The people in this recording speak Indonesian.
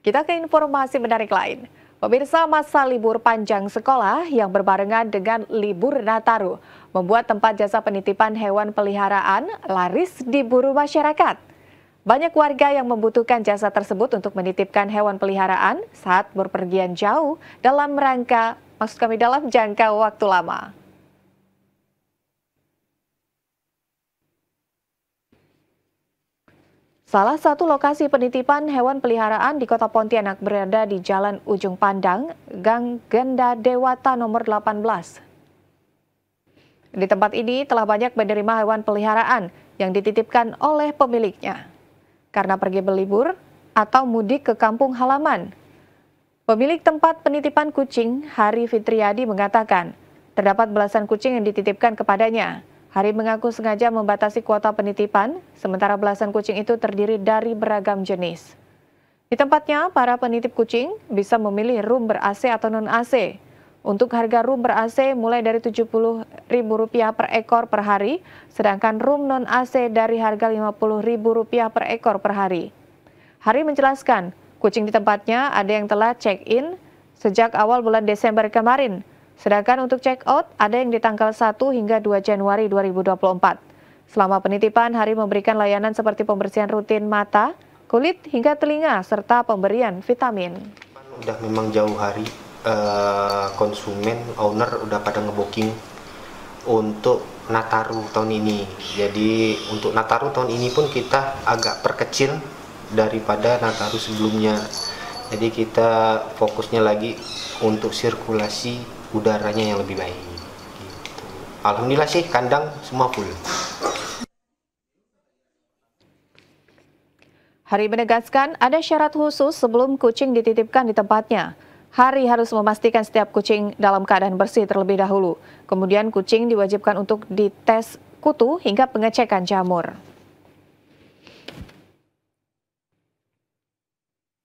Kita ke informasi menarik lain. Pemirsa masa libur panjang sekolah yang berbarengan dengan libur Nataru membuat tempat jasa penitipan hewan peliharaan laris diburu masyarakat. Banyak warga yang membutuhkan jasa tersebut untuk menitipkan hewan peliharaan saat berpergian jauh dalam rangka, maksud kami dalam jangka waktu lama. Salah satu lokasi penitipan hewan peliharaan di kota Pontianak berada di Jalan Ujung Pandang, Gang Genda Dewata nomor 18. Di tempat ini telah banyak menerima hewan peliharaan yang dititipkan oleh pemiliknya. Karena pergi berlibur atau mudik ke kampung halaman. Pemilik tempat penitipan kucing, Hari Fitriadi, mengatakan terdapat belasan kucing yang dititipkan kepadanya. Hari mengaku sengaja membatasi kuota penitipan, sementara belasan kucing itu terdiri dari beragam jenis. Di tempatnya, para penitip kucing bisa memilih room ber-AC atau non-AC. Untuk harga room ber-AC mulai dari Rp70.000 per ekor per hari, sedangkan room non-AC dari harga Rp50.000 per ekor per hari. Hari menjelaskan, kucing di tempatnya ada yang telah check-in sejak awal bulan Desember kemarin, Sedangkan untuk check out ada yang di tanggal 1 hingga 2 Januari 2024. Selama penitipan, Hari memberikan layanan seperti pembersihan rutin mata, kulit hingga telinga serta pemberian vitamin. Udah memang jauh hari eh, konsumen owner udah pada ngeboking untuk Nataru tahun ini. Jadi untuk Nataru tahun ini pun kita agak perkecil daripada Nataru sebelumnya. Jadi kita fokusnya lagi untuk sirkulasi udaranya yang lebih baik gitu. alhamdulillah sih kandang semua full Hari menegaskan ada syarat khusus sebelum kucing dititipkan di tempatnya. Hari harus memastikan setiap kucing dalam keadaan bersih terlebih dahulu. Kemudian kucing diwajibkan untuk dites kutu hingga pengecekan jamur.